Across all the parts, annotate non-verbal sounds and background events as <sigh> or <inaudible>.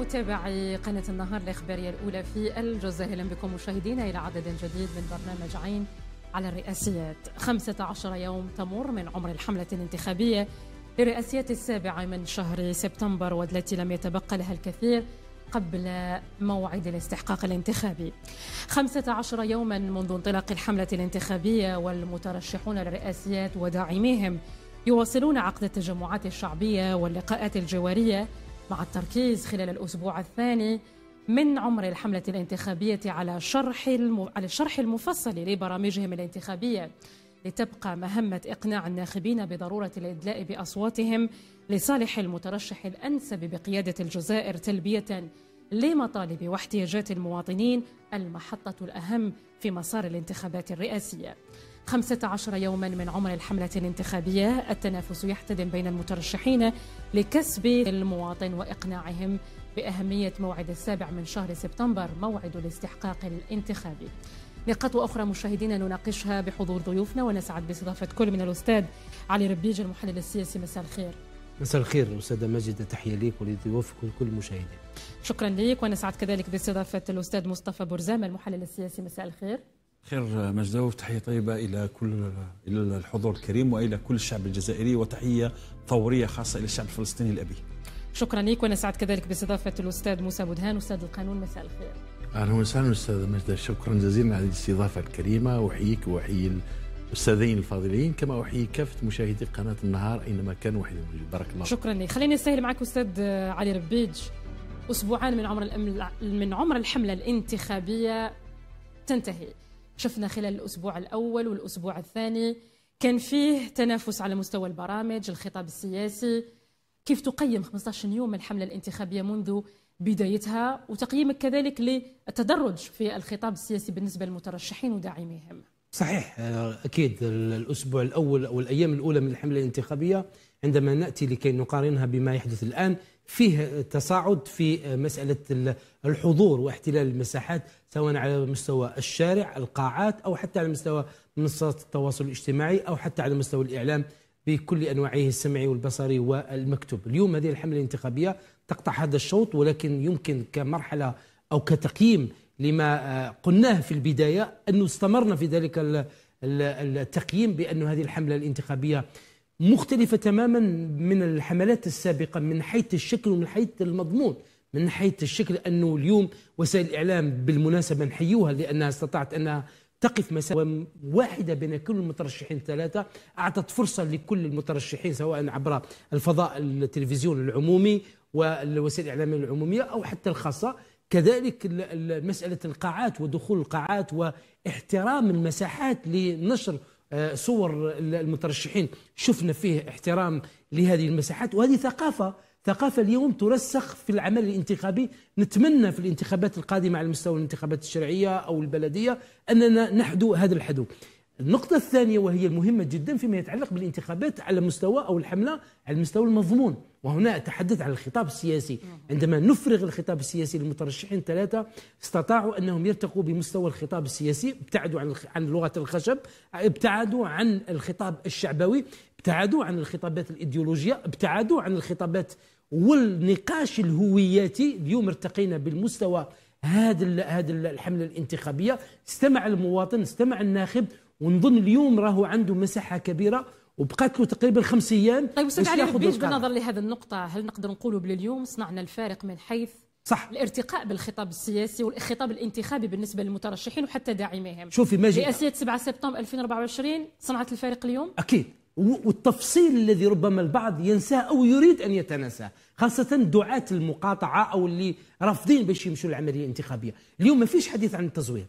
متابعي قناة النهار الإخبارية الأولى في الجزائر أهلا بكم مشاهدينا إلى عدد جديد من برنامج عين على الرئاسيات 15 يوم تمر من عمر الحملة الانتخابية لرئاسيات السابعة من شهر سبتمبر والتي لم يتبقى لها الكثير قبل موعد الاستحقاق الانتخابي 15 يوما منذ انطلاق الحملة الانتخابية والمترشحون للرئاسيات وداعميهم يواصلون عقد التجمعات الشعبية واللقاءات الجوارية مع التركيز خلال الأسبوع الثاني من عمر الحملة الانتخابية على شرح على الشرح المفصل لبرامجهم الانتخابية لتبقى مهمة إقناع الناخبين بضرورة الإدلاء بأصواتهم لصالح المترشح الأنسب بقيادة الجزائر تلبية لمطالب واحتياجات المواطنين المحطة الأهم في مسار الانتخابات الرئاسية. 15 يوما من عمر الحملة الانتخابية التنافس يحتدم بين المترشحين لكسب المواطن وإقناعهم بأهمية موعد السابع من شهر سبتمبر موعد الاستحقاق الانتخابي نقاط أخرى مشاهدينا نناقشها بحضور ضيوفنا ونسعد باستضافة كل من الأستاذ علي ربيج المحلل السياسي مساء الخير مساء الخير أستاذة مجد تحية ليك ولضيوفك ولكل المشاهدين شكرا ليك ونسعد كذلك باستضافة الأستاذ مصطفى برزامة المحلل السياسي مساء الخير خير مجدو تحية طيبة إلى كل إلى الحضور الكريم وإلى كل الشعب الجزائري وتحية ثورية خاصة إلى الشعب الفلسطيني الأبي شكرا لك سعد كذلك باستضافة الأستاذ موسى بدهان أستاذ القانون مساء الخير أهلا وسهلا أستاذ مجد شكرا جزيلا على الاستضافة الكريمة أحييك وأحيي الاستاذين الفاضلين كما احيي كافه مشاهدي قناه النهار اينما كانوا وحيدا موجود بارك الله شكرا لك خليني أستهل معك استاذ علي ربيج اسبوعان من عمر من عمر الحمله الانتخابيه تنتهي شفنا خلال الأسبوع الأول والأسبوع الثاني كان فيه تنافس على مستوى البرامج الخطاب السياسي كيف تقيم 15 يوم الحملة الانتخابية منذ بدايتها وتقييمك كذلك للتدرج في الخطاب السياسي بالنسبة للمترشحين وداعميهم صحيح آه، أكيد الأسبوع الأول أو الأيام الأولى من الحملة الانتخابية عندما نأتي لكي نقارنها بما يحدث الآن فيه تصاعد في مسألة الحضور واحتلال المساحات سواء على مستوى الشارع القاعات أو حتى على مستوى منصات التواصل الاجتماعي أو حتى على مستوى الإعلام بكل أنواعه السمعي والبصري والمكتوب اليوم هذه الحملة الانتخابية تقطع هذا الشوط ولكن يمكن كمرحلة أو كتقييم لما آه، قلناه في البداية أنه استمرنا في ذلك التقييم بأن هذه الحملة الانتخابية مختلفة تماما من الحملات السابقة من حيث الشكل ومن حيث المضمون من حيث الشكل أنه اليوم وسائل الإعلام بالمناسبة نحيوها لأنها استطاعت أنها تقف مسافة واحدة بين كل المترشحين الثلاثة أعطت فرصة لكل المترشحين سواء عبر الفضاء التلفزيون العمومي والوسائل الإعلامية العمومية أو حتى الخاصة كذلك مسألة القاعات ودخول القاعات واحترام المساحات لنشر آه، صور المترشحين شفنا فيه احترام لهذه المساحات وهذه ثقافة ثقافة اليوم ترسخ في العمل الانتخابي نتمنى في الانتخابات القادمة على مستوى الانتخابات الشرعية أو البلدية أننا نحدو هذا الحدو النقطة الثانية وهي المهمة جدا فيما يتعلق بالانتخابات على مستوى أو الحملة على المستوى المضمون وهنا أتحدث عن الخطاب السياسي عندما نفرغ الخطاب السياسي للمترشحين ثلاثة استطاعوا أنهم يرتقوا بمستوى الخطاب السياسي ابتعدوا عن عن لغة الخشب ابتعدوا عن الخطاب الشعبوي ابتعدوا عن الخطابات الإيديولوجية ابتعدوا عن الخطابات والنقاش الهوياتي اليوم ارتقينا بالمستوى هذا هذا الحمله الانتخابيه استمع المواطن استمع الناخب ونظن اليوم راهو عنده مساحه كبيره وبقات له تقريبا خمس ايام طيب استاذ علي بيش بالنظر لهذه النقطه هل نقدر نقولوا باليوم صنعنا الفارق من حيث صح الارتقاء بالخطاب السياسي والخطاب الانتخابي بالنسبه للمترشحين وحتى داعميهم شوفي ماجد رئاسيه 7 سبتمبر 2024 صنعت الفارق اليوم اكيد والتفصيل الذي ربما البعض ينساه او يريد ان يتناساه خاصه دعاه المقاطعه او اللي رافضين باش يمشوا للعمليه الانتخابيه اليوم ما فيش حديث عن التزوير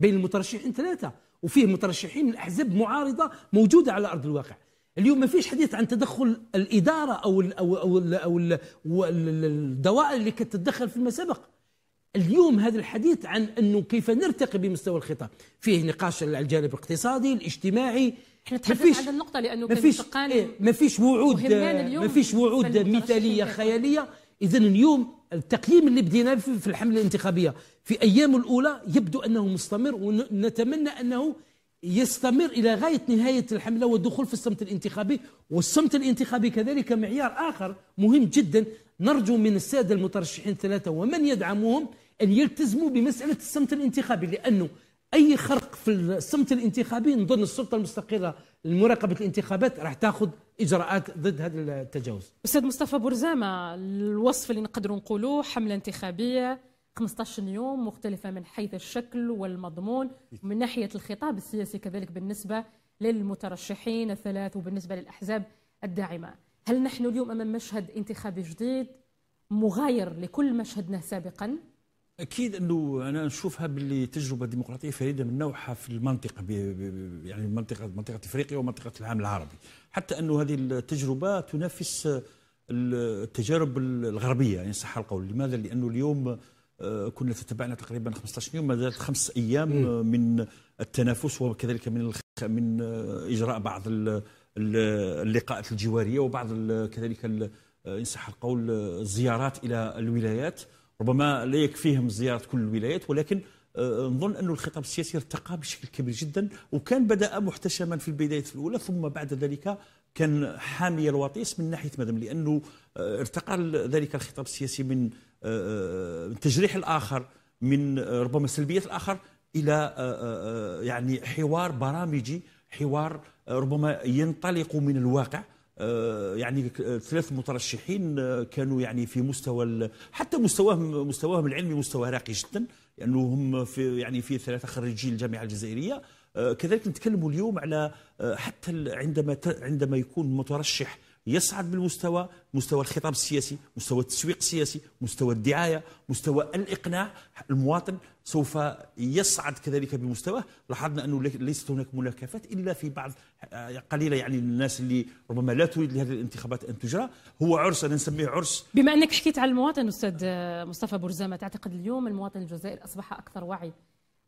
بين المترشحين ثلاثه وفيه مترشحين من احزاب معارضه موجوده على ارض الواقع اليوم ما فيش حديث عن تدخل الاداره او الـ او او الـ او, الـ أو الدوائر اللي كانت تتدخل فيما سبق اليوم هذا الحديث عن انه كيف نرتقي بمستوى الخطاب فيه نقاش على الجانب الاقتصادي الاجتماعي احنا تحدثنا عن النقطه لانه ما فيش إيه، ما فيش وعود ما فيش وعود مثاليه خياليه اذا اليوم التقييم اللي بدينا في الحمله الانتخابيه في أيام الأولى يبدو أنه مستمر ونتمنى أنه يستمر إلى غاية نهاية الحملة والدخول في الصمت الانتخابي والصمت الانتخابي كذلك معيار آخر مهم جدا نرجو من السادة المترشحين الثلاثة ومن يدعمهم أن يلتزموا بمسألة الصمت الانتخابي لأنه أي خرق في الصمت الانتخابي نظن السلطة المستقلة لمراقبة الانتخابات راح تاخذ إجراءات ضد هذا التجاوز أستاذ مصطفى برزامة الوصف اللي نقدروا نقولوه حملة انتخابية 15 يوم مختلفة من حيث الشكل والمضمون من ناحية الخطاب السياسي كذلك بالنسبة للمترشحين الثلاث وبالنسبة للأحزاب الداعمة هل نحن اليوم أمام مشهد انتخابي جديد مغاير لكل ما سابقا؟ اكيد انه انا نشوفها باللي تجربه ديمقراطيه فريده من نوعها في المنطقه يعني منطقه منطقه افريقيا ومنطقه العالم العربي حتى انه هذه التجربه تنافس التجارب الغربيه يعني صح القول لماذا لانه اليوم كنا تتبعنا تقريبا 15 يوم ما زالت خمس ايام آه، من التنافس وكذلك من من آه، اجراء بعض اللقاءات الجواريه وبعض كذلك ان آه، صح القول الزيارات الى الولايات ربما لا يكفيهم زياره كل الولايات ولكن نظن أن الخطاب السياسي ارتقى بشكل كبير جدا وكان بدأ محتشما في البداية الأولى ثم بعد ذلك كان حامي الوطيس من ناحية مدم لأنه ارتقى ذلك الخطاب السياسي من تجريح الاخر من ربما سلبيه الاخر الى آه، آه، آه، يعني حوار برامجي حوار ربما ينطلق من الواقع يعني ثلاث مترشحين كانوا يعني في مستوى حتى مستواهم مستواهم العلمي مستوى راقي جدا لانه يعني في يعني في ثلاثه خريجين الجامعه الجزائريه كذلك نتكلم اليوم على حتى عندما عندما يكون مترشح يصعد بالمستوى مستوى الخطاب السياسي مستوى التسويق السياسي مستوى الدعاية مستوى الإقناع المواطن سوف يصعد كذلك بمستواه لاحظنا أنه ليست هناك ملاكفات إلا في بعض آه، قليلة يعني الناس اللي ربما لا تريد لهذه الانتخابات أن تجرى هو عرس أنا نسميه عرس بما أنك حكيت على المواطن أستاذ آه، مصطفى برزامة تعتقد اليوم المواطن الجزائري أصبح أكثر وعي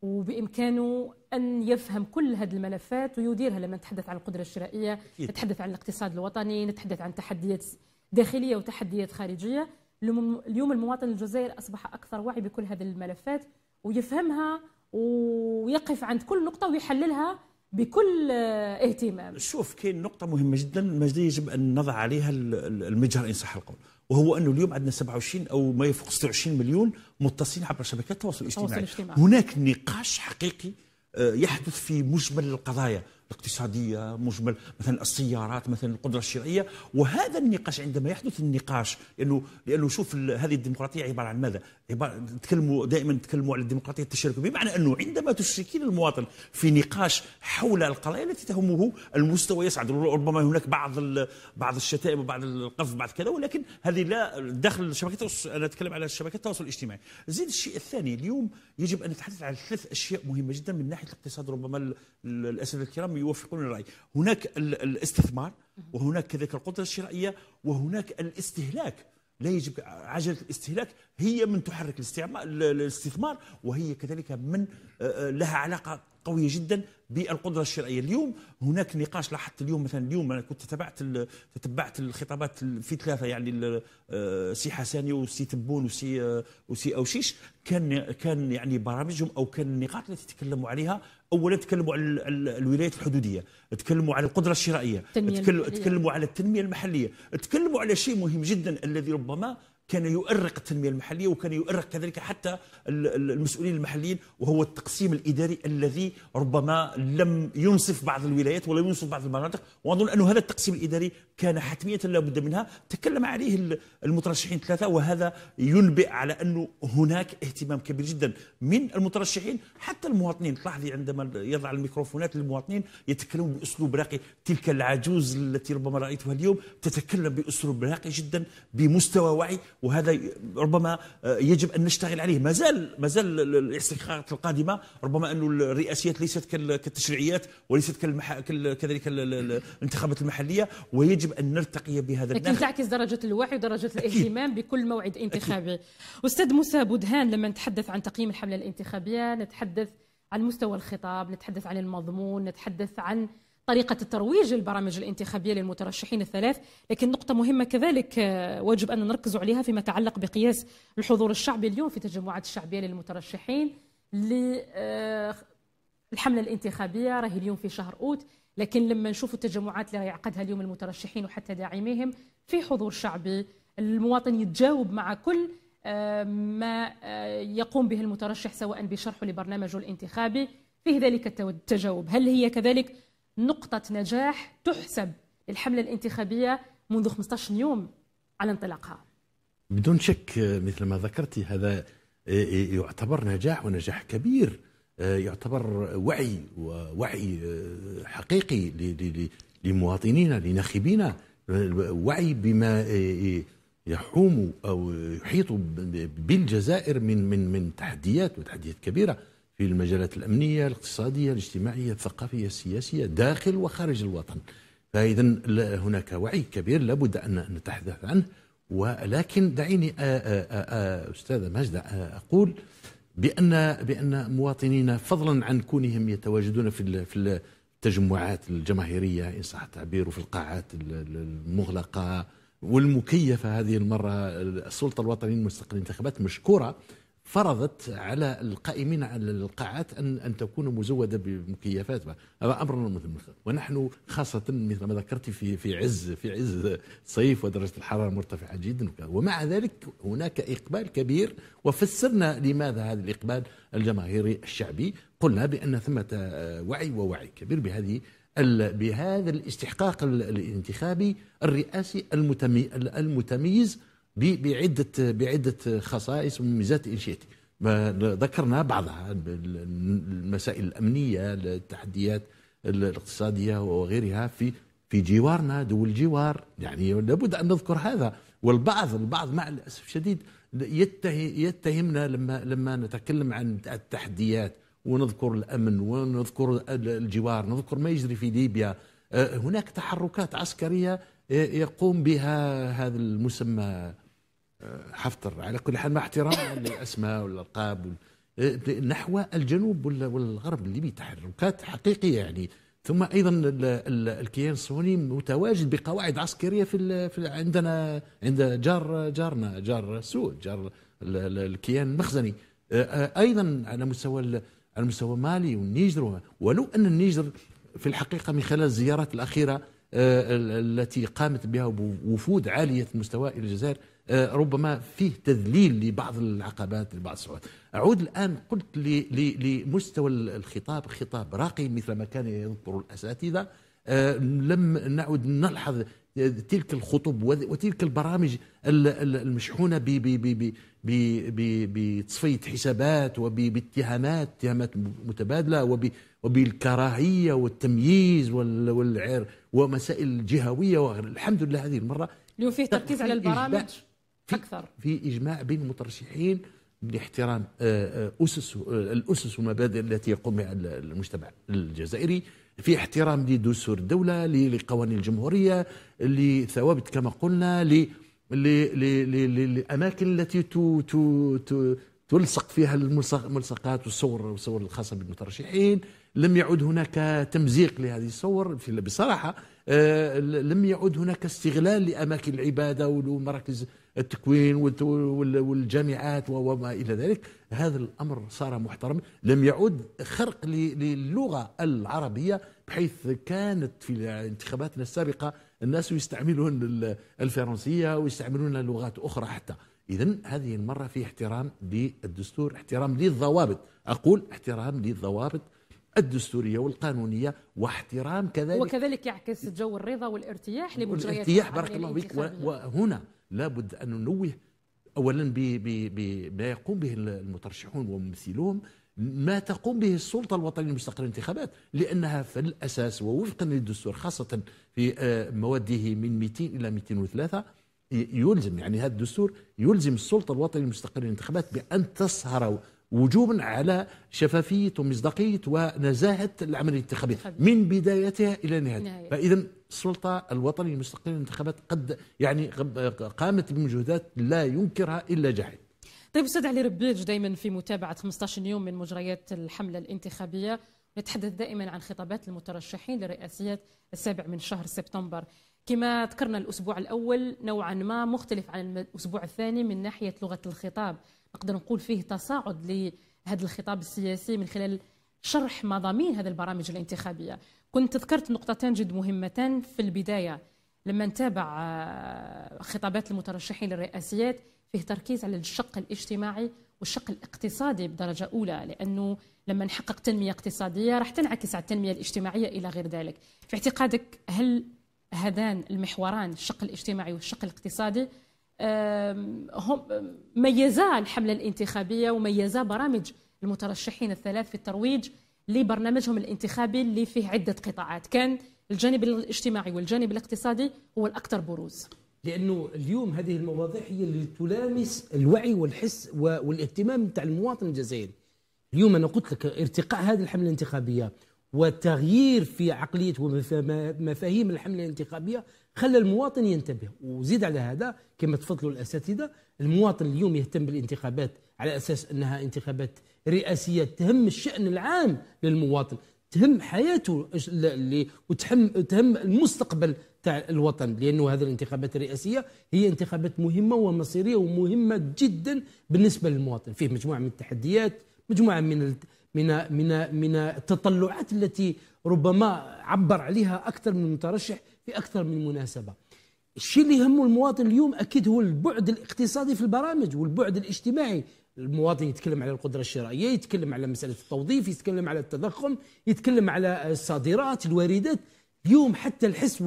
وبامكانه ان يفهم كل هذه الملفات ويديرها لما نتحدث عن القدره الشرائيه نتحدث عن الاقتصاد الوطني نتحدث عن تحديات داخليه وتحديات خارجيه اليوم المواطن الجزائري اصبح اكثر وعي بكل هذه الملفات ويفهمها ويقف عند كل نقطه ويحللها بكل اهتمام شوف كاين نقطة مهمة جدا مجد يجب أن نضع عليها المجهر إن صح القول وهو أنه اليوم عندنا 27 أو ما يفوق 26 مليون متصلين عبر شبكات التواصل الاجتماعي هناك نقاش حقيقي آه، يحدث في مجمل القضايا الاقتصاديه مجمل مثلا السيارات مثلا القدره الشرائيه وهذا النقاش عندما يحدث النقاش لانه لانه شوف هذه الديمقراطيه عباره عن ماذا؟ عبارة تكلموا دائما تكلموا على الديمقراطيه التشاركيه بمعنى انه عندما تشركين المواطن في نقاش حول القضايا التي تهمه المستوى يصعد ربما هناك بعض بعض الشتائم وبعض القذف بعد كذا ولكن هذه لا داخل شبكه انا اتكلم على شبكه التواصل الاجتماعي زيد الشيء الثاني اليوم يجب ان نتحدث عن ثلاث اشياء مهمه جدا من ناحيه الاقتصاد ربما الاساتذه الكرام يوافقون الراي هناك الاستثمار وهناك كذلك القدره الشرائيه وهناك الاستهلاك لا يجب عجله الاستهلاك هي من تحرك الاستثمار وهي كذلك من آه، آه، لها علاقه قويه جدا بالقدره الشرعيه اليوم هناك نقاش لاحظت اليوم مثلا اليوم انا كنت تتبعت تتبعت الخطابات في ثلاثه يعني آه، سي حساني وسي تبون وسي آه، وسي اوشيش كان كان يعني برامجهم او كان النقاط التي تكلموا عليها اولا تكلموا على الولايات الحدوديه تكلموا على القدره الشرائيه تكلموا على التنميه المحليه تكلموا على شيء مهم جدا الذي ربما كان يؤرق التنميه المحليه وكان يؤرق كذلك حتى المسؤولين المحليين وهو التقسيم الاداري الذي ربما لم ينصف بعض الولايات ولم ينصف بعض المناطق واظن ان هذا التقسيم الاداري كان حتميه لا بد منها تكلم عليه المترشحين ثلاثه وهذا ينبئ على انه هناك اهتمام كبير جدا من المترشحين حتى المواطنين تلاحظي عندما يضع الميكروفونات للمواطنين يتكلمون باسلوب راقي تلك العجوز التي ربما رايتها اليوم تتكلم باسلوب راقي جدا بمستوى وعي وهذا ربما آه، يجب ان نشتغل عليه ما زال ما زال الاستخارات القادمه ربما انه الرئاسيات ليست كالتشريعيات وليست كالمح... كذلك الانتخابات المحليه ويجب ان نرتقي بهذا النحو لكن تعكس درجه الوعي ودرجه الاهتمام بكل موعد انتخابي أكيد. استاذ موسى بودهان لما نتحدث عن تقييم الحمله الانتخابيه نتحدث عن مستوى الخطاب نتحدث عن المضمون نتحدث عن طريقة الترويج للبرامج الانتخابية للمترشحين الثلاث لكن نقطة مهمة كذلك آه، واجب أن نركز عليها فيما يتعلق بقياس الحضور الشعبي اليوم في تجمعات الشعبية للمترشحين للحملة آه، الانتخابية راهي اليوم في شهر أوت لكن لما نشوف التجمعات اللي يعقدها اليوم المترشحين وحتى داعميهم في حضور شعبي المواطن يتجاوب مع كل آه، ما يقوم به المترشح سواء بشرحه لبرنامجه الانتخابي فيه ذلك التجاوب هل هي كذلك نقطة نجاح تحسب الحملة الانتخابية منذ 15 يوم على انطلاقها بدون شك مثل ما ذكرتي هذا آه، آه، يعتبر نجاح ونجاح كبير آه، يعتبر وعي ووعي حقيقي لمواطنينا لناخبينا وعي بما يحوم او يحيط بالجزائر من من من تحديات وتحديات كبيره في المجالات الأمنية الاقتصادية الاجتماعية الثقافية السياسية داخل وخارج الوطن فإذا هناك وعي كبير لابد أن نتحدث عنه ولكن دعيني أستاذة ماجدة أقول بأن بأن مواطنينا فضلا عن كونهم يتواجدون في في التجمعات الجماهيرية إن صح التعبير وفي القاعات المغلقة والمكيفة هذه المرة السلطة الوطنية المستقلة الانتخابات مشكورة فرضت على القائمين على القاعات ان ان تكون مزوده بمكيفات هذا امر مثل ونحن خاصه مثل ما ذكرت في في عز في عز صيف ودرجه الحراره مرتفعه جدا ومع ذلك هناك اقبال كبير وفسرنا لماذا هذا الاقبال الجماهيري الشعبي قلنا بان ثمه وعي ووعي كبير بهذه بهذا الاستحقاق الانتخابي الرئاسي المتميز بعده بعده خصائص من ميزات انشائتي ذكرنا بعضها المسائل الامنيه التحديات الاقتصاديه وغيرها في في جوارنا دول الجوار يعني لابد ان نذكر هذا والبعض البعض مع الاسف الشديد يتهمنا لما لما نتكلم عن التحديات ونذكر الامن ونذكر الجوار نذكر ما يجري في ليبيا أه، هناك تحركات عسكريه يقوم بها هذا المسمى حفتر على كل حال مع احترام <laughs> للاسماء والالقاب إيه، نحو الجنوب والغرب الليبي تحركات حقيقيه يعني ثم ايضا الكيان الصهيوني متواجد بقواعد عسكريه في, عندنا عند جار جارنا جار سوء جار الكيان المخزني آه، ايضا على مستوى على مستوى مالي والنيجر ولو ان النيجر في الحقيقه من خلال الزيارات الاخيره آه، التي قامت بها وفود عاليه المستوى الى الجزائر آه، ربما فيه تذليل لبعض العقبات لبعض الصعوبات أعود الآن قلت لمستوى الخطاب خطاب راقي مثل ما كان ينطر الأساتذة آه، لم نعد نلحظ تلك الخطب وتلك البرامج المشحونة بتصفية حسابات وباتهامات اتهامات متبادلة وبالكراهية والتمييز والعير ومسائل جهوية وغير الحمد لله هذه المرة اليوم فيه تركيز على البرامج في اكثر في اجماع بين المترشحين لاحترام آه، آه، اسس آه، الاسس والمبادئ التي يقوم بها المجتمع الجزائري في احترام لدستور الدوله لقوانين الجمهوريه لثوابت كما قلنا ل للاماكن التي تلصق فيها الملصقات والصور والصور الخاصة بالمترشحين لم يعد هناك تمزيق لهذه الصور بصراحة آه، لم يعد هناك استغلال لأماكن العبادة ومراكز التكوين والجامعات وما إلى ذلك هذا الأمر صار محترم لم يعد خرق للغة العربية بحيث كانت في انتخاباتنا السابقة الناس يستعملون الفرنسية ويستعملون لغات أخرى حتى إذا هذه المرة في احترام للدستور احترام للضوابط أقول احترام للضوابط الدستوريه والقانونيه واحترام كذلك وكذلك يعكس جو الرضا والارتياح لمجريات الارتياح بارك الله فيك وهنا لابد ان ننوه اولا بما يقوم به المترشحون وممثلوهم ما تقوم به السلطة الوطنية المستقلة الانتخابات لأنها في الأساس ووفقا للدستور خاصة في آه، مواده من 200 إلى 203 يلزم يعني هذا الدستور يلزم السلطه الوطنيه المستقله للانتخابات بان تسهر وجوبا على شفافيه ومصداقيه ونزاهه العمليه الانتخابيه من بدايتها الى نهايتها، فاذا السلطه الوطنيه المستقله للانتخابات قد يعني قامت بمجهودات لا ينكرها الا جاحد. طيب استاذ علي ربيج دائما في متابعه 15 يوم من مجريات الحمله الانتخابيه نتحدث دائما عن خطابات المترشحين لرئاسيات السابع من شهر سبتمبر كما ذكرنا الأسبوع الأول نوعا ما مختلف عن الأسبوع الثاني من ناحية لغة الخطاب نقدر نقول فيه تصاعد لهذا الخطاب السياسي من خلال شرح مضامين هذه البرامج الانتخابية كنت ذكرت نقطتين جد مهمتان في البداية لما نتابع آه، خطابات المترشحين للرئاسيات فيه تركيز على الشق الاجتماعي والشق الاقتصادي بدرجة أولى لأنه لما نحقق تنمية اقتصادية راح تنعكس على التنمية الاجتماعية إلى غير ذلك في اعتقادك هل هذان المحوران الشق الاجتماعي والشق الاقتصادي هم ميزا الحملة الانتخابية وميزا برامج المترشحين الثلاث في الترويج لبرنامجهم الانتخابي اللي فيه عدة قطاعات كان الجانب الاجتماعي والجانب الاقتصادي هو الأكثر بروز لأنه اليوم هذه المواضيع هي اللي تلامس الوعي والحس والاهتمام تاع المواطن الجزائري اليوم أنا قلت لك ارتقاء هذه الحملة الانتخابية وتغيير في عقلية ومفاهيم الحملة الانتخابية خلى المواطن ينتبه وزيد على هذا كما تفضلوا الأساتذة المواطن اليوم يهتم بالانتخابات على أساس أنها انتخابات رئاسية تهم الشأن العام للمواطن تهم حياته وتهم تهم المستقبل تاع الوطن لانه هذه الانتخابات الرئاسيه هي انتخابات مهمه ومصيريه ومهمه جدا بالنسبه للمواطن فيه مجموعه من التحديات مجموعه من من من من التطلعات التي ربما عبر عليها اكثر من مترشح في اكثر من مناسبه. الشيء اللي يهمه المواطن اليوم اكيد هو البعد الاقتصادي في البرامج والبعد الاجتماعي المواطن يتكلم على القدرة الشرائية يتكلم على مسألة التوظيف يتكلم على التضخم يتكلم على الصادرات الواردات اليوم حتى الحس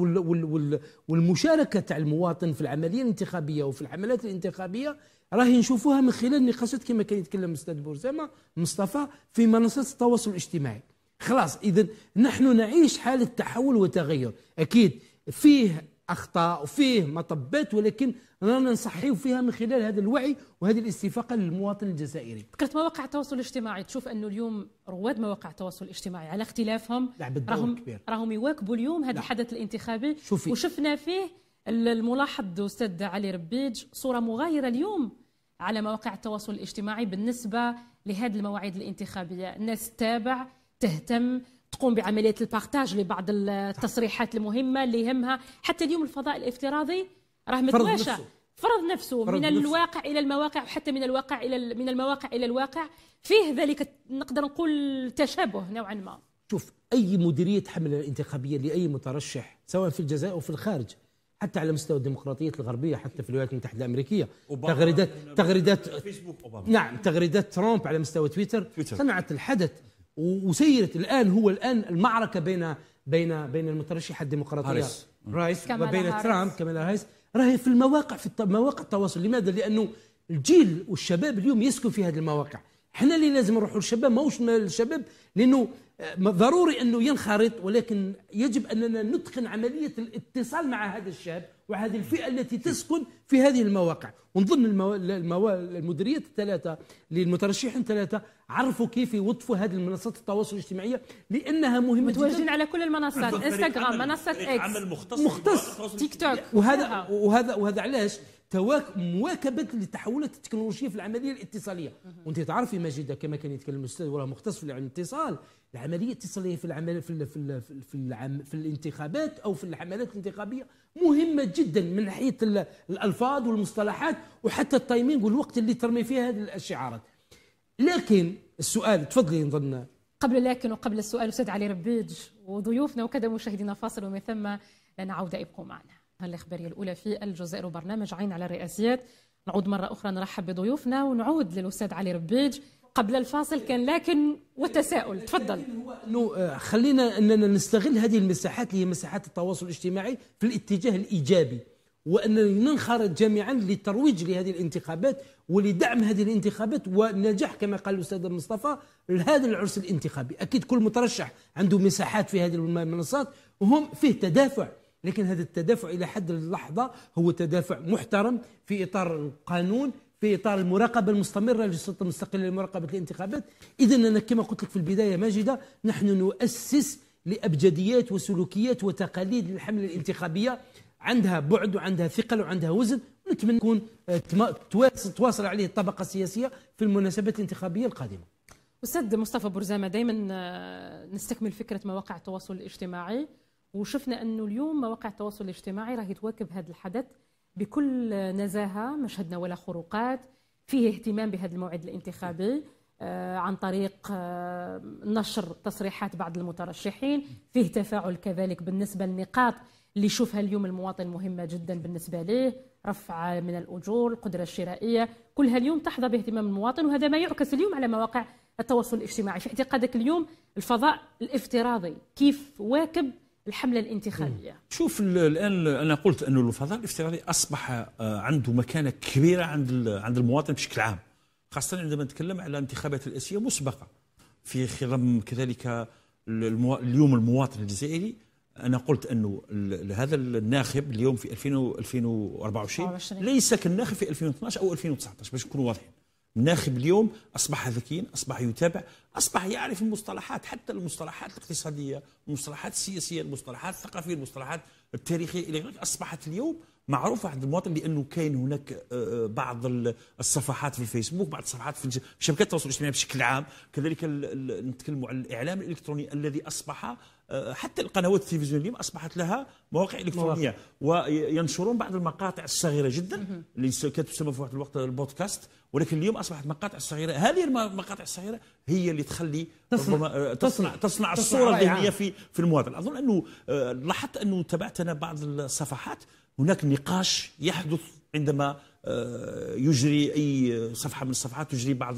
والمشاركة تاع المواطن في العملية الانتخابية وفي الحملات الانتخابية راهي نشوفوها من خلال نقاشات كما كان يتكلم استاذ بورزيما مصطفى في منصات التواصل الاجتماعي خلاص اذا نحن نعيش حاله تحول وتغير اكيد فيه اخطاء وفيه مطبات ولكن رانا نصحيو فيها من خلال هذا الوعي وهذه الاستفاقه للمواطن الجزائري. ذكرت مواقع التواصل الاجتماعي تشوف انه اليوم رواد مواقع التواصل الاجتماعي على اختلافهم راهم كبير. راهم يواكبوا اليوم هذا الحدث الانتخابي شوفي. وشفنا فيه الملاحظ أستاذ علي ربيج صورة مغايرة اليوم على مواقع التواصل الاجتماعي بالنسبة لهذه المواعيد الانتخابية الناس تتابع تهتم تقوم بعملية البارتاج لبعض التصريحات المهمة اللي يهمها حتى اليوم الفضاء الافتراضي راه متواشى فرض نفسه فرض من نفسه. الواقع الى المواقع وحتى من الواقع الى من المواقع الى الواقع فيه ذلك نقدر نقول تشابه نوعا ما شوف اي مديريه حمله انتخابيه لاي مترشح سواء في الجزائر او في الخارج حتى على مستوى الديمقراطيات الغربيه حتى في الولايات المتحده الامريكيه تغريدات تغريدات نعم تغريدات ترامب على مستوى تويتر, تويتر. صنعت الحدث وسيرت الان هو الان المعركه بين بين بين المترشحه الديمقراطيه هاريس. رايس وبين هاريس. ترامب كمالا هاريس راهي في المواقع في مواقع التواصل لماذا؟ لانه الجيل والشباب اليوم يسكن في هذه المواقع حنا اللي لازم نروحوا للشباب ماهوش الشباب لانه آه، ضروري انه ينخرط ولكن يجب اننا نتقن عمليه الاتصال مع هذا الشاب وهذه الفئه التي تسكن في هذه المواقع ونظن المو... المو... المديريات الثلاثه للمترشحين الثلاثه عرفوا كيف يوظفوا هذه المنصات التواصل الاجتماعي لانها مهمه متواجدين على كل المنصات انستغرام منصه اكس عمل مختص مختص تيك توك وهذا وهذا وهذا علاش مواكبه لتحولات التكنولوجيه في العمليه الاتصاليه وانت تعرفي ماجده كما كان يتكلم الاستاذ وراه مختص في الاتصال العمليه الاتصاليه في العمل في الـ في الـ في, الـ في, الانتخابات او في الحملات الانتخابيه مهمه جدا من ناحيه الالفاظ والمصطلحات وحتى التايمينغ والوقت اللي ترمي فيه هذه الشعارات لكن السؤال تفضلي نظن قبل لكن وقبل السؤال استاذ علي ربيج وضيوفنا وكذا مشاهدينا فاصل ومن ثم لنعود ابقوا معنا الإخبارية الأولى في الجزائر وبرنامج عين على الرئاسيات نعود مرة أخرى نرحب بضيوفنا ونعود للأستاذ علي ربيج قبل الفاصل كان لكن وتساؤل تفضل آه، خلينا اننا نستغل هذه المساحات اللي هي مساحات التواصل الاجتماعي في الاتجاه الايجابي واننا ننخرط جميعا للترويج لهذه الانتخابات ولدعم هذه الانتخابات والنجاح كما قال الاستاذ مصطفى لهذا العرس الانتخابي اكيد كل مترشح عنده مساحات في هذه المنصات وهم فيه تدافع لكن هذا التدافع إلى حد اللحظة هو تدافع محترم في إطار القانون في اطار المراقبه المستمره للسلطه المستقله لمراقبه الانتخابات اذا انا كما قلت لك في البدايه ماجده نحن نؤسس لابجديات وسلوكيات وتقاليد للحمله الانتخابيه عندها بعد وعندها ثقل وعندها وزن ونتمنى تكون تواصل عليه الطبقه السياسيه في المناسبات الانتخابيه القادمه استاذ مصطفى برزامه دائما آه، نستكمل فكره مواقع التواصل الاجتماعي وشفنا انه اليوم مواقع التواصل الاجتماعي راهي تواكب هذا الحدث بكل نزاهه ما شهدنا ولا خروقات فيه اهتمام بهذا الموعد الانتخابي آه، عن طريق آه، نشر تصريحات بعض المترشحين فيه تفاعل كذلك بالنسبه للنقاط اللي يشوفها اليوم المواطن مهمه جدا بالنسبه ليه رفع من الاجور القدره الشرائيه كلها اليوم تحظى باهتمام المواطن وهذا ما يعكس اليوم على مواقع التواصل الاجتماعي في اعتقادك اليوم الفضاء الافتراضي كيف واكب الحملة الانتخابية شوف الآن أنا قلت أن الفضاء الافتراضي أصبح آه، عنده مكانة كبيرة عند عند المواطن بشكل عام خاصة عندما نتكلم على انتخابات الأسية مسبقة في خضم كذلك اليوم المواطن الجزائري أنا قلت أنه هذا الناخب اليوم في 2024 ليس كالناخب في 2012 أو 2019 باش نكونوا واضحين الناخب اليوم أصبح ذكيا أصبح يتابع أصبح يعرف المصطلحات حتى المصطلحات الاقتصادية المصطلحات السياسية المصطلحات الثقافية المصطلحات التاريخية إلى غيرها أصبحت اليوم معروفة عند المواطن لأنه كاين هناك آه، آه، بعض الصفحات في الفيسبوك بعض الصفحات في شبكات التواصل الاجتماعي بشكل عام كذلك نتكلم عن الإعلام الإلكتروني الذي أصبح حتى القنوات التلفزيونيه اليوم اصبحت لها مواقع الكترونيه وينشرون بعض المقاطع الصغيره جدا اللي كانت تسمى في واحد الوقت البودكاست ولكن اليوم اصبحت مقاطع صغيره هذه المقاطع الصغيره هي اللي تخلي تصنع آه، تصنع, تصنع الصوره الذهنيه في في المواطن اظن انه آه، لاحظت انه تابعت انا بعض الصفحات هناك نقاش يحدث عندما آه، يجري اي صفحه من الصفحات تجري بعض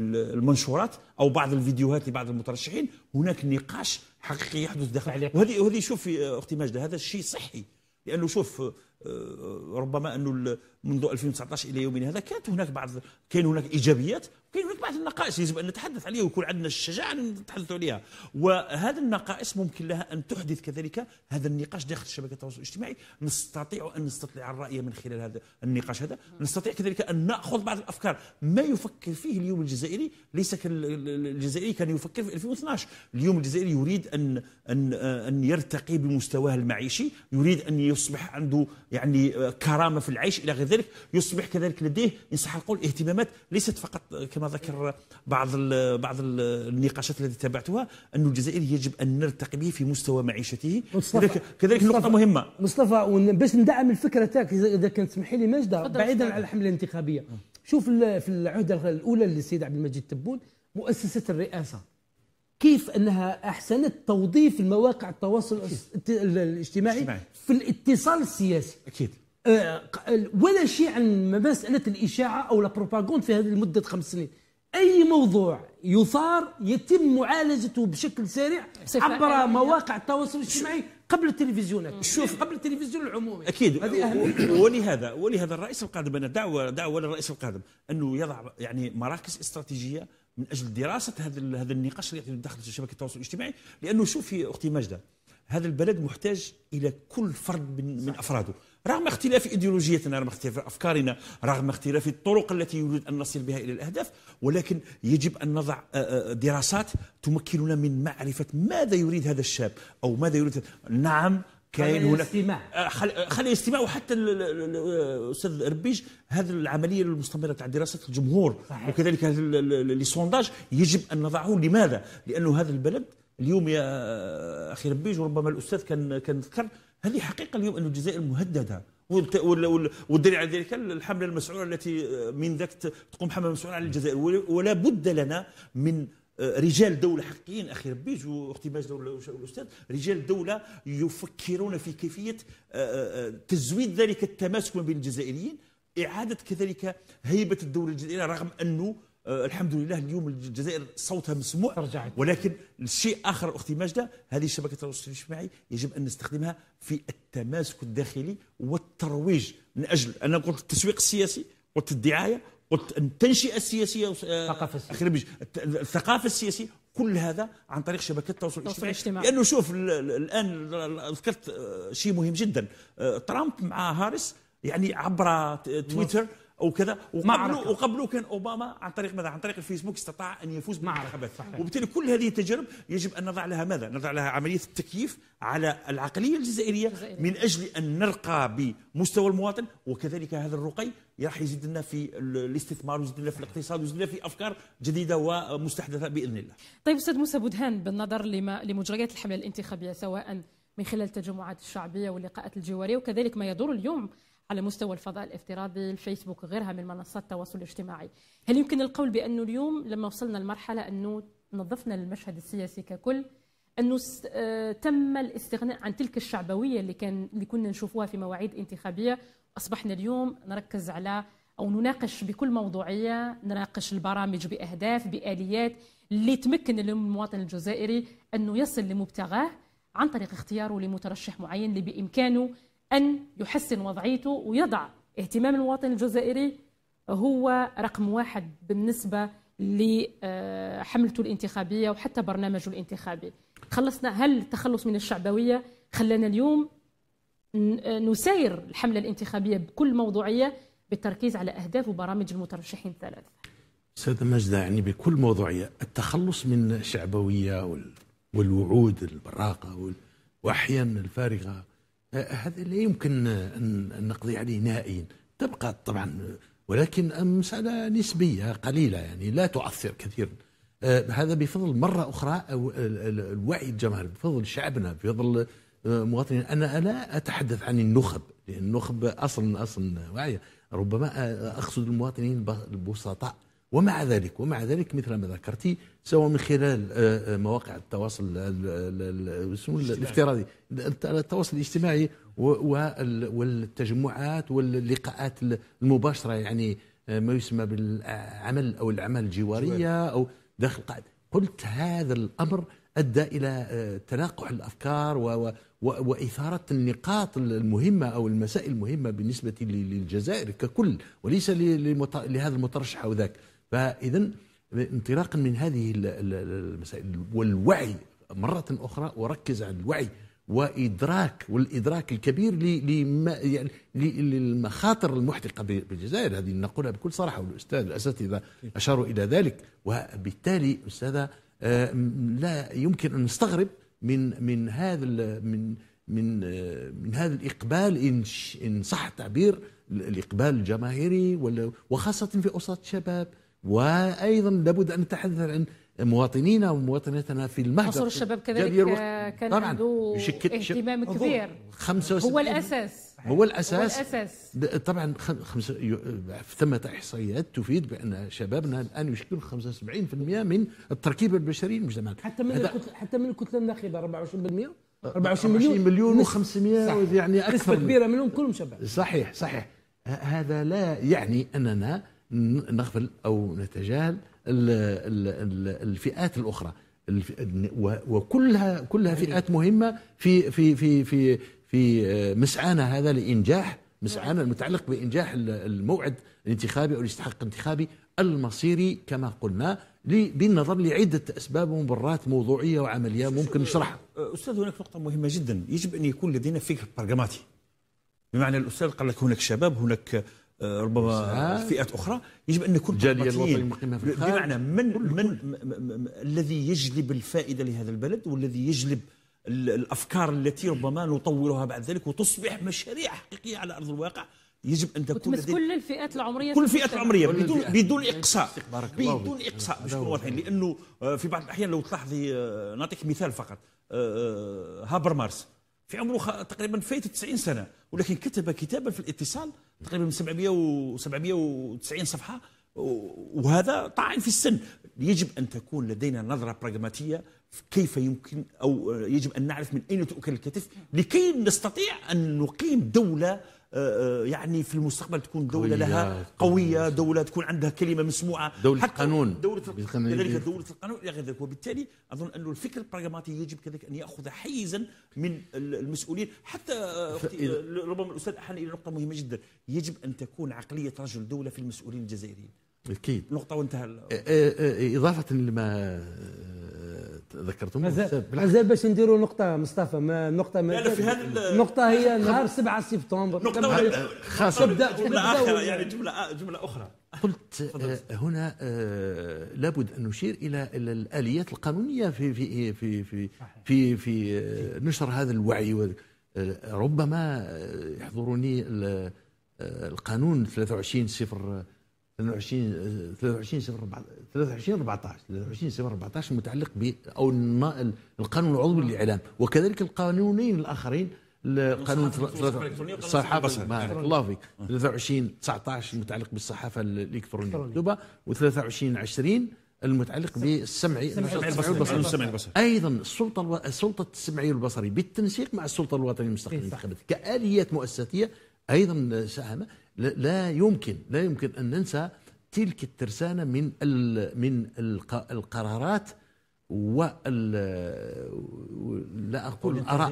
المنشورات او بعض الفيديوهات لبعض المترشحين هناك نقاش حقيقي يحدث داخل وهذه وهذه شوف اختي ماجده هذا الشيء صحي لانه شوف آه، آه، ربما انه منذ 2019 الى يومنا هذا كانت هناك بعض كاين هناك ايجابيات وكاين هناك بعض النقائص يجب ان نتحدث عليها ويكون عندنا الشجاعه ان نتحدث عليها وهذه النقائص ممكن لها ان تحدث كذلك هذا النقاش داخل شبكه التواصل الاجتماعي نستطيع ان نستطلع الراي من خلال هذا النقاش هذا نستطيع كذلك ان ناخذ بعض الافكار ما يفكر فيه اليوم الجزائري ليس الجزائري كان يفكر في 2012 اليوم الجزائري يريد ان ان ان يرتقي بمستواه المعيشي يريد ان يصبح عنده يعني آه، كرامه في العيش الى غير ذلك كذلك يصبح كذلك لديه ان صح القول اهتمامات ليست فقط كما ذكر بعض ال بعض ال النقاشات التي تابعتها أن الجزائر يجب أن نرتقي به في مستوى معيشته كذلك, كذلك مصطفى نقطة مهمة مصطفى باش ندعم الفكرة تاعك إذا كان تسمحي لي ماجدة بعيدا على الحملة الانتخابية شوف في العهدة الأولى للسيد عبد المجيد تبون مؤسسة الرئاسة كيف انها احسنت توظيف المواقع التواصل الاجتماعي في الاتصال السياسي اكيد آه، ولا شيء عن مساله الاشاعه او البروباغوند في هذه المده خمس سنين اي موضوع يثار يتم معالجته بشكل سريع عبر مواقع التواصل الاجتماعي قبل التلفزيونات شوف قبل التلفزيون العمومي اكيد ولهذا ولهذا الرئيس القادم انا دعوه دعوه للرئيس القادم انه يضع يعني مراكز استراتيجيه من اجل دراسه هذا هذا النقاش اللي داخل شبكه التواصل الاجتماعي لانه شوفي اختي ماجده هذا البلد محتاج الى كل فرد من, من افراده رغم اختلاف ايديولوجيتنا رغم اختلاف افكارنا رغم اختلاف الطرق التي يريد ان نصل بها الى الاهداف ولكن يجب ان نضع آه، آه، دراسات تمكننا من معرفه ماذا يريد هذا الشاب او ماذا يريد نعم كاين هناك آه، خلي الاستماع وحتى الاستاذ ربيج هذه العمليه المستمره تاع دراسه الجمهور صحيح. وكذلك لي سونداج يجب ان نضعه لماذا؟ لانه هذا البلد اليوم يا اخي ربيج وربما الاستاذ كان كان ذكر هذه حقيقه اليوم ان الجزائر مهدده والدليل على ذلك الحمله المسعوره التي من ذاك تقوم حمله مسعوره على الجزائر ولا بد لنا من آه، رجال دولة حقيقيين أخي ربيج وأختي ماجدة والأستاذ رجال دولة يفكرون في كيفية آه، آه، تزويد ذلك التماسك ما بين الجزائريين إعادة كذلك هيبة الدولة الجزائرية رغم أنه آه، الحمد لله اليوم الجزائر صوتها مسموع رجعت. ولكن الشيء اخر اختي ماجده هذه شبكه التواصل الاجتماعي يجب ان نستخدمها في التماسك الداخلي والترويج من اجل انا قلت التسويق السياسي قلت الدعايه قلت التنشئه السياسيه آه، الثقافه السياسيه كل هذا عن طريق شبكات التواصل الاجتماعي لانه شوف الان ذكرت آه، شيء مهم جدا ترامب مع هاريس يعني عبر تويتر مصر. وكذا وقبله وقبله كان اوباما عن طريق ماذا عن طريق الفيسبوك استطاع ان يفوز صحيح وبالتالي كل هذه التجارب يجب ان نضع لها ماذا نضع لها عمليه التكييف على العقليه الجزائريه من اجل ان نرقى بمستوى المواطن وكذلك هذا الرقي راح يزيد لنا في الاستثمار ويزيد لنا في الاقتصاد ويزيد لنا في افكار جديده ومستحدثه باذن الله طيب استاذ موسى بودهان بالنظر لما لمجريات الحمله الانتخابيه سواء من خلال التجمعات الشعبيه واللقاءات الجواريه وكذلك ما يدور اليوم على مستوى الفضاء الافتراضي الفيسبوك وغيرها من منصات التواصل الاجتماعي هل يمكن القول بأنه اليوم لما وصلنا لمرحلة أنه نظفنا المشهد السياسي ككل أنه آه، تم الاستغناء عن تلك الشعبوية اللي, كان اللي كنا نشوفوها في مواعيد انتخابية أصبحنا اليوم نركز على أو نناقش بكل موضوعية نناقش البرامج بأهداف بآليات اللي تمكن المواطن الجزائري أنه يصل لمبتغاه عن طريق اختياره لمترشح معين اللي بإمكانه أن يحسن وضعيته ويضع اهتمام المواطن الجزائري هو رقم واحد بالنسبة لحملته آه، الانتخابية وحتى برنامجه الانتخابي خلصنا هل التخلص من الشعبوية خلانا اليوم آه، نسير الحملة الانتخابية بكل موضوعية بالتركيز على أهداف وبرامج المترشحين الثلاث سيدة مجدة يعني بكل موضوعية التخلص من الشعبوية والوعود البراقة وأحيانا الفارغة هذا لا يمكن أن نقضي عليه نهائيا تبقى طبعا ولكن مسألة نسبية قليلة يعني لا تؤثر كثيرا آه، هذا بفضل مرة أخرى الوعي الجماهيري بفضل شعبنا بفضل آه، مواطنين أنا لا أتحدث عن النخب لأن النخب أصلا أصلا واعية ربما آه، أقصد المواطنين البسطاء ومع ذلك ومع ذلك مثل ما ذكرتي سواء من خلال آه، آه، مواقع التواصل الافتراضي التواصل الاجتماعي والتجمعات واللقاءات المباشره يعني آه، ما يسمى بالعمل او الاعمال الجواريه او داخل قاعده قلت هذا الامر ادى الى تلاقح الافكار و واثاره النقاط المهمه او المسائل المهمه بالنسبه للجزائر ككل وليس لهذا المترشح او ذاك فاذا انطلاقا من هذه المسائل والوعي مرة أخرى أركز على الوعي وإدراك والإدراك الكبير لما يعني للمخاطر المحدقه بالجزائر هذه نقولها بكل صراحة والأستاذ الأساتذة أشاروا إلى ذلك وبالتالي أستاذة لا يمكن أن نستغرب من من هذا من من من هذا الإقبال إن صح التعبير الإقبال الجماهيري وخاصة في أوساط الشباب وايضا لابد ان نتحدث عن مواطنينا ومواطناتنا في المهجر حصر الشباب كذلك كان طبعاً عنده اهتمام كبير هو الاساس هو الاساس هو الاساس طبعا خمسة ثمة احصائيات تفيد بان شبابنا الان يشكل 75% من التركيبه البشريه المجتمعات حتى من حتى من الكتله الناخبه 24% 24 أه، مليون مليون و500 يعني اكثر نسبه كبيره منهم كلهم شباب صحيح صحيح هذا لا يعني اننا نغفل او نتجاهل الفئات الاخرى وكلها كلها أيوة. فئات مهمه في في في في في آه، مسعانا هذا لانجاح مسعانا المتعلق بانجاح الموعد الانتخابي او الاستحقاق الانتخابي المصيري كما قلنا بالنظر لعده اسباب ومبررات موضوعيه وعمليه ممكن نشرحها. آه، استاذ هناك نقطه مهمه جدا يجب ان يكون لدينا فكر برغماتي. بمعنى الاستاذ قال لك هناك شباب هناك آه، ربما فئات اخرى يجب ان نكون جاليه بمعنى من كل من, الذي يجلب الفائده لهذا البلد والذي يجلب الافكار التي ربما نطورها بعد ذلك وتصبح مشاريع حقيقيه على ارض الواقع يجب ان تكون كل الفئات العمريه كل الفئات العمريه بدون بدون يعني اقصاء بدون اقصاء باش لانه آه، في بعض الاحيان لو تلاحظي آه، نعطيك مثال فقط هابر مارس في عمره تقريبا فايت 90 سنه ولكن كتب كتابا في الاتصال تقريبا 700 و 790 صفحه وهذا طاعن في السن يجب ان تكون لدينا نظره براغماتيه كيف يمكن او يجب ان نعرف من اين تؤكل الكتف لكي نستطيع ان نقيم دوله آه، آه، يعني في المستقبل تكون دولة لها قوية دولة تكون عندها كلمة مسموعة دولة القانون دولة كذلك دولة القانون إلى غير ذلك وبالتالي أظن أن الفكر البراغماتي يجب كذلك أن يأخذ حيزا من المسؤولين حتى آه، ربما الأستاذ أحنا إلى نقطة مهمة جدا يجب أن تكون عقلية رجل دولة في المسؤولين الجزائريين أكيد نقطة وانتهى ال... إضافة لما ذكرتم مازال مازال باش نديروا نقطه مصطفى ما نقطه ما يعني في هذا النقطه هي نهار 7 سبتمبر نقطه خاصه تبدا جمله اخرى يعني جمله جمله اخرى قلت آه، هنا آه، لابد ان نشير الى الاليات القانونيه في في في في في, في آه، نشر هذا الوعي ربما يحضرني القانون 23 صفر 22 23 0 23 14 23 0 14 متعلق ب او القانون العضوي للاعلام وكذلك القانونين الاخرين القانون الصحافه بارك الله فيك 23 19 المتعلق بالصحافه الالكترونيه المكتوبه و23 20 المتعلق بالسمعي السمعي البصري ايضا السلطه السلطه السمعيه والبصري بالتنسيق مع السلطه الوطنيه المستقله إيه، كاليات مؤسساتيه ايضا ساهم لا يمكن لا يمكن ان ننسى تلك الترسانه من من القرارات و لا اقول الاراء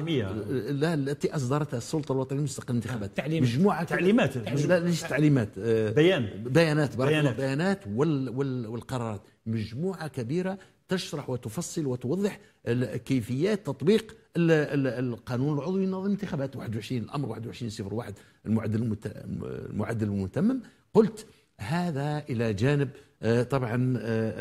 لا التي اصدرتها السلطه الوطنيه لمستقبل الانتخابات تعليم مجموعه تعليمات لا ليش تعليمات آه، بيان بيانات بيانات, بيانات وال والقرارات مجموعه كبيره تشرح وتفصل وتوضح كيفيات تطبيق القانون العضوي لنظام الانتخابات 21 الامر 21 صفر المعدل المعدل المتمم قلت هذا الى جانب آه، طبعا آه،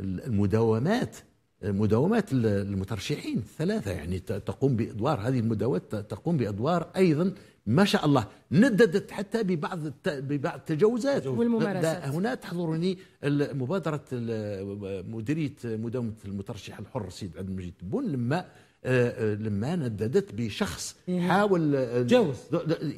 المداومات مداومات المترشحين الثلاثه يعني تقوم بادوار هذه المداومات تقوم بادوار ايضا ما شاء الله نددت حتى ببعض ببعض التجاوزات والممارسات هنا تحضرني مبادره مديريه مداومه المترشح الحر السيد عبد المجيد تبون لما آه، آه، لما نددت بشخص إيه. حاول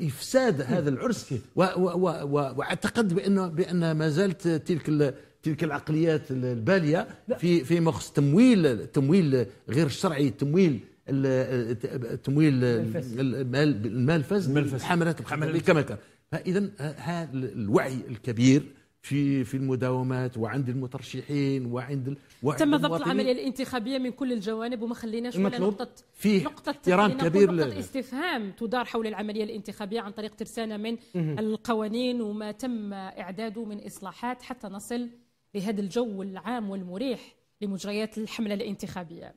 افساد هذا العرس واعتقد بانه بان ما زالت تلك تلك العقليات الباليه في في مخص تمويل تمويل غير شرعي تمويل التمويل المال المال الفاسد حملات الخطابيه كما كان فاذا هذا الوعي الكبير في في المداومات وعند المترشحين وعند, وعند تم ضبط العمليه الانتخابيه من كل الجوانب وما خليناش ولا نقطه فيه نقطه احترام كبير نقطه استفهام تدار حول العمليه الانتخابيه عن طريق ترسانه من القوانين وما تم اعداده من اصلاحات حتى نصل لهذا الجو العام والمريح لمجريات الحمله الانتخابيه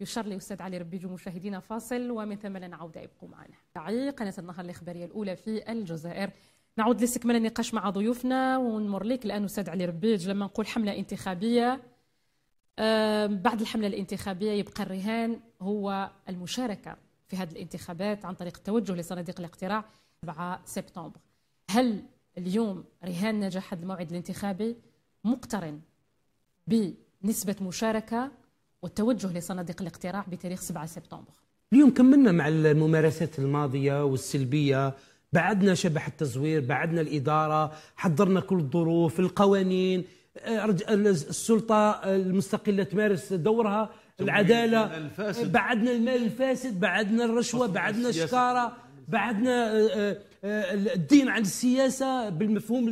يشر لي أستاذ علي ربيجو مشاهدينا فاصل ومن ثم لنعود ابقوا معنا قناة النهار الإخبارية الأولى في الجزائر نعود لاستكمال النقاش مع ضيوفنا ونمر لك الآن أستاذ علي ربيج لما نقول حملة انتخابية آه، بعد الحملة الانتخابية يبقى الرهان هو المشاركة في هذه الانتخابات عن طريق التوجه لصناديق الاقتراع 7 سبتمبر هل اليوم رهان نجاح هذا الموعد الانتخابي مقترن بنسبة مشاركة والتوجه لصناديق الاقتراع بتاريخ 7 سبتمبر اليوم كملنا مع الممارسات الماضية والسلبية بعدنا شبح التزوير بعدنا الإدارة حضرنا كل الظروف القوانين آه، السلطة المستقلة تمارس دورها العدالة الفاسد. آه، بعدنا المال الفاسد بعدنا الرشوة بعدنا الشكارة بعدنا آه، الدين عن السياسة بالمفهوم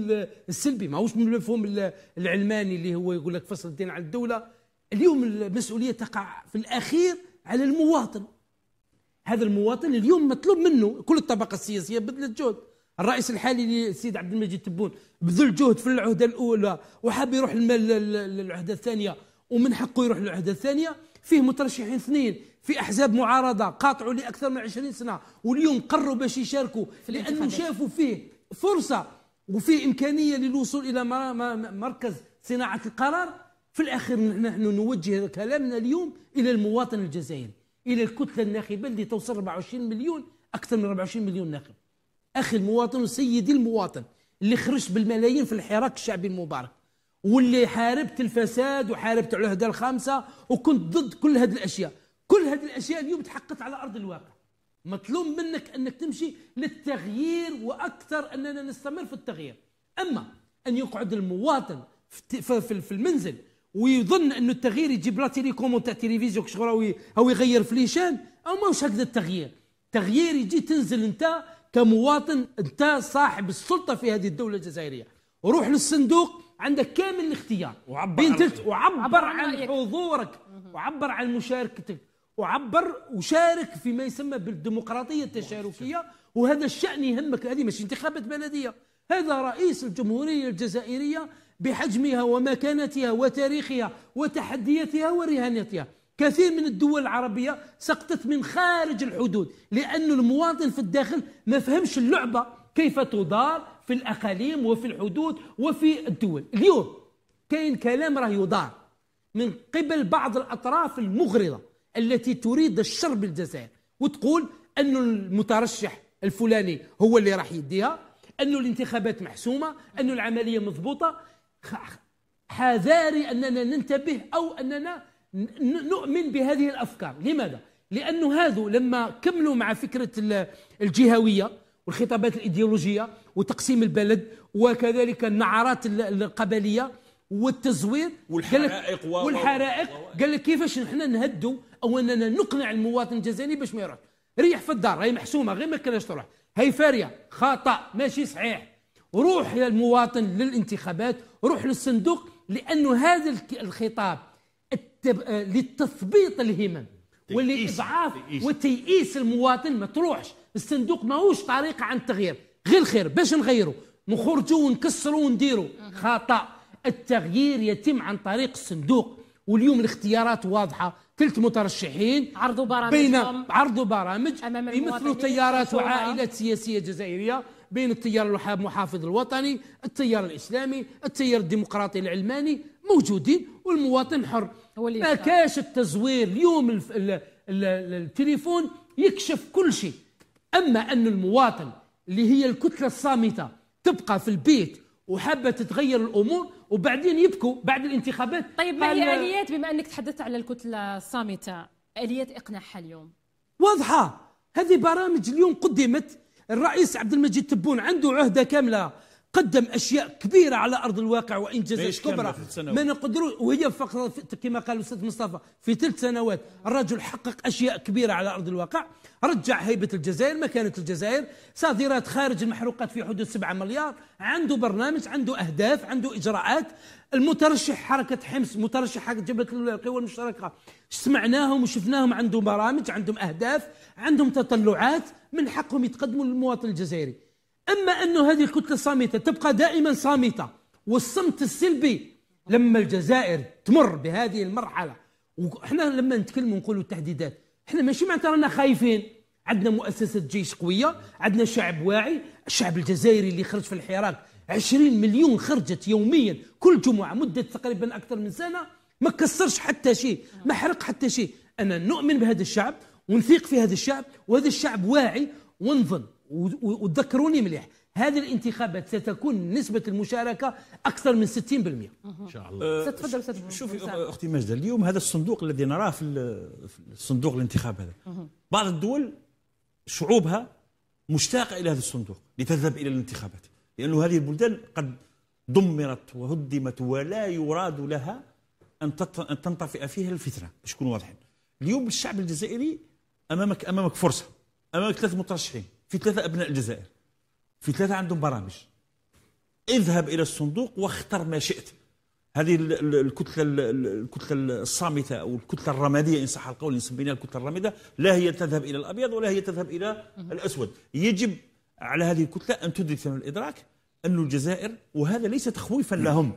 السلبي ماهوش من المفهوم العلماني اللي هو يقول لك فصل الدين عن الدولة اليوم المسؤولية تقع في الأخير على المواطن هذا المواطن اليوم مطلوب منه كل الطبقة السياسية بذلت جهد الرئيس الحالي السيد عبد المجيد تبون بذل جهد في العهدة الأولى وحاب يروح للعهدة الثانية ومن حقه يروح للعهدة الثانية فيه مترشحين اثنين في احزاب معارضه قاطعوا لأكثر من 20 سنه واليوم قرروا باش يشاركوا لانه شافوا فيه فرصه وفيه امكانيه للوصول الى مركز صناعه القرار في الاخر نحن نوجه كلامنا اليوم إلى المواطن الجزائري إلى الكتلة الناخبة اللي توصل 24 مليون أكثر من 24 مليون ناخب أخي المواطن وسيدي المواطن اللي خرج بالملايين في الحراك الشعبي المبارك واللي حاربت الفساد وحاربت العهدة الخامسة وكنت ضد كل هذه الأشياء كل هذه الأشياء اليوم تحققت على أرض الواقع مطلوب منك أنك تمشي للتغيير وأكثر أننا نستمر في التغيير أما أن يقعد المواطن في المنزل ويظن انه التغيير يجيب لا تيليكوموند تاع التلفزيون كشغل او يغير في ليشان او ماهوش هكذا التغيير التغيير يجي تنزل انت كمواطن انت صاحب السلطه في هذه الدوله الجزائريه روح للصندوق عندك كامل الاختيار وعبر عن, وعبر, عن حضورك وعبر عن مشاركتك وعبر وشارك فيما يسمى بالديمقراطيه التشاركيه وهذا الشان يهمك هذه مش انتخابات بلديه هذا رئيس الجمهوريه الجزائريه بحجمها ومكانتها وتاريخها وتحدياتها ورهانتها كثير من الدول العربية سقطت من خارج الحدود لأن المواطن في الداخل ما فهمش اللعبة كيف تدار في الأقاليم وفي الحدود وفي الدول اليوم كاين كلام راه يدار من قبل بعض الأطراف المغرضة التي تريد الشر بالجزائر وتقول أن المترشح الفلاني هو اللي راح يديها أن الانتخابات محسومة أن العملية مضبوطة حذاري أننا ننتبه أو أننا نؤمن بهذه الأفكار لماذا؟ لأنه هذو لما كملوا مع فكرة الجهوية والخطابات الإيديولوجية وتقسيم البلد وكذلك النعرات القبلية والتزوير والحرائق والحرائق قال لك كيفاش نحن نهدوا او اننا نقنع المواطن الجزائري باش ما يروحش ريح في الدار هي محسومه غير ما كلاش تروح هي فاريه خطا ماشي صحيح روح يا المواطن للانتخابات روح للصندوق لأنه هذا الخطاب التب... لتثبيط الهمم ولإضعاف وتيئيس المواطن ما تروحش الصندوق ماهوش طريقة عن التغيير غير خير باش نغيروا نخرجوا ونكسروا ونديروا خطأ التغيير يتم عن طريق الصندوق واليوم الاختيارات واضحه ثلاث مترشحين عرضوا برامج بين عرضوا برامج يمثلوا تيارات وعائلات سياسيه جزائريه بين التيار المحافظ الوطني التيار الاسلامي التيار الديمقراطي العلماني موجودين والمواطن حر ما كاش التزوير اليوم الف... ال... ال... التليفون يكشف كل شيء اما ان المواطن اللي هي الكتله الصامته تبقى في البيت وحابه تتغير الامور وبعدين يبكوا بعد الانتخابات طيب ما هي اليات بما انك تحدثت على الكتله الصامته اليات اقناعها اليوم واضحه هذه برامج اليوم قدمت الرئيس عبد المجيد تبون عنده عهده كامله قدم اشياء كبيره على ارض الواقع وانجازات كبرى ما نقدروا وهي فقط كما قال الاستاذ مصطفى في ثلاث سنوات الرجل حقق اشياء كبيره على ارض الواقع رجع هيبه الجزائر مكانه الجزائر صادرات خارج المحروقات في حدود 7 مليار عنده برنامج عنده اهداف عنده اجراءات المترشح حركه حمص مترشح حركه جبهه القوى المشتركه سمعناهم وشفناهم عندهم برامج عندهم اهداف عندهم تطلعات من حقهم يتقدموا للمواطن الجزائري اما انه هذه الكتله الصامته تبقى دائما صامته والصمت السلبي لما الجزائر تمر بهذه المرحله وحنا لما نتكلم ونقولوا التحديدات احنا ماشي معناتها رانا خايفين عندنا مؤسسه جيش قويه عندنا شعب واعي الشعب الجزائري اللي خرج في الحراك 20 مليون خرجت يوميا كل جمعه مده تقريبا اكثر من سنه ما كسرش حتى شيء ما حرق حتى شيء انا نؤمن بهذا الشعب ونثيق في هذا الشعب وهذا الشعب واعي ونظن وتذكروني مليح هذه الانتخابات ستكون نسبة المشاركة أكثر من 60% إن شاء الله أه، تفضل ستفضل شوفي أه، أختي ماجدة اليوم هذا الصندوق الذي نراه في الصندوق الانتخاب هذا بعض الدول شعوبها مشتاقة إلى هذا الصندوق لتذهب إلى الانتخابات لأن هذه البلدان قد دمرت وهدمت ولا يراد لها أن تنطفئ فيها الفتنة باش نكونوا واضحين اليوم الشعب الجزائري أمامك أمامك فرصة أمامك ثلاث مترشحين في ثلاثة أبناء الجزائر في ثلاثة عندهم برامج اذهب إلى الصندوق واختر ما شئت هذه الكتلة الكتلة الصامتة أو الكتلة الرمادية إن صح القول نسميها الكتلة الرمادية لا هي تذهب إلى الأبيض ولا هي تذهب إلى الأسود يجب على هذه الكتلة أن تدرك ثمن الإدراك أن الجزائر وهذا ليس تخويفا لهم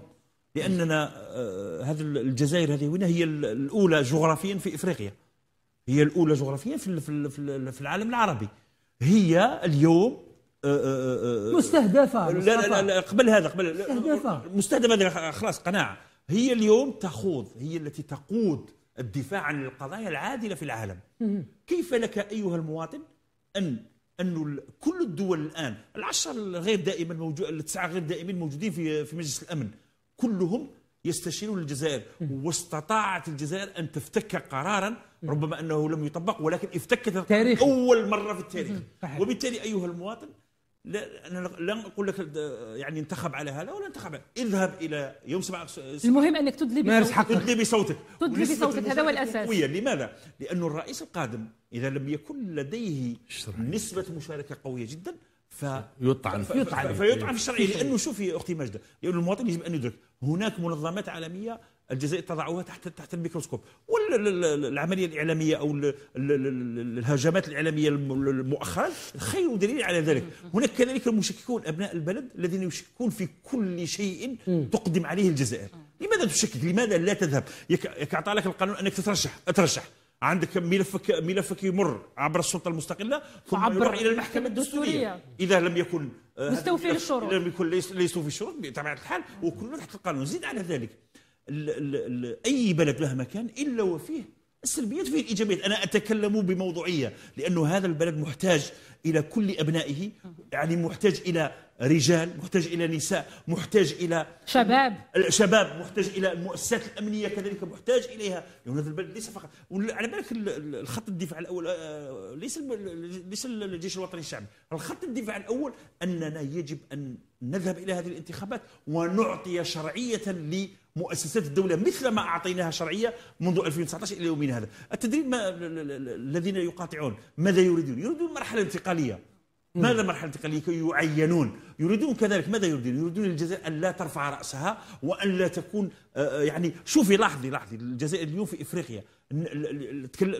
لأننا آه، هذه الجزائر هذه هنا هي الأولى جغرافيا في إفريقيا هي الأولى جغرافيا في العالم العربي هي اليوم آه، آه، آه، مستهدفه لا لا لا قبل هذا قبل مستهدفه مستهدفه خلاص قناعه هي اليوم تخوض هي التي تقود الدفاع عن القضايا العادله في العالم كيف لك ايها المواطن ان انه كل الدول الان العشره غير دائما موجود التسعه غير دائمين موجودين في في مجلس الامن كلهم يستشيرون الجزائر واستطاعت الجزائر أن تفتك قرارا ربما أنه لم يطبق ولكن افتكت تاريخ. أول مرة في التاريخ وبالتالي أيها المواطن لا انا لن اقول لك يعني انتخب على هذا ولا انتخب على اذهب الى يوم 7 المهم انك تدلي بصوتك تدلي بصوتك تدلي بصوتك هذا هو الاساس قوية. لماذا؟ لانه الرئيس القادم اذا لم يكن لديه نسبه مشاركه قويه جدا فيطعن فيطعن فيطعن في الشرعيه لانه شوفي اختي ماجده لانه المواطن يجب ان يدرك هناك منظمات عالميه الجزائر تضعها تحت تحت الميكروسكوب والعمليه الاعلاميه او الهجمات الاعلاميه المؤخره خير دليل على ذلك هناك كذلك المشككون ابناء البلد الذين يشككون في كل شيء تقدم عليه الجزائر لماذا تشكك لماذا لا تذهب يك... يك... لك القانون انك تترشح اترشح عندك ملفك ملفك يمر عبر السلطه المستقله ثم عبر الى المحكمه الدستوريه اذا لم يكن آه، مستوفي الشروط لم يكن ليس في الشروط بطبيعه الحال وكلنا تحت القانون زيد على ذلك الـ الـ الـ اي بلد مهما كان الا وفيه السلبيات فيه الايجابيات، انا اتكلم بموضوعيه لانه هذا البلد محتاج الى كل ابنائه يعني محتاج الى رجال محتاج إلى نساء محتاج إلى شباب الشباب محتاج إلى المؤسسات الأمنية كذلك محتاج إليها لأن هذا البلد ليس فقط على بالك الخط الدفاع الأول آه، آه، ليس ليس الجيش الوطني الشعبي الخط الدفاع الأول أننا يجب أن نذهب إلى هذه الانتخابات ونعطي شرعية لمؤسسات الدولة مثل ما أعطيناها شرعية منذ 2019 إلى يومنا هذا التدريب ما الذين يقاطعون ماذا يريدون؟ يريدون مرحلة انتقالية ماذا مرحلة انتقالية؟ يعينون يريدون كذلك ماذا يريدون؟ يريدون الجزائر ان لا ترفع راسها وان لا تكون آه، آه، يعني شوفي لاحظي لاحظي الجزائر اليوم في افريقيا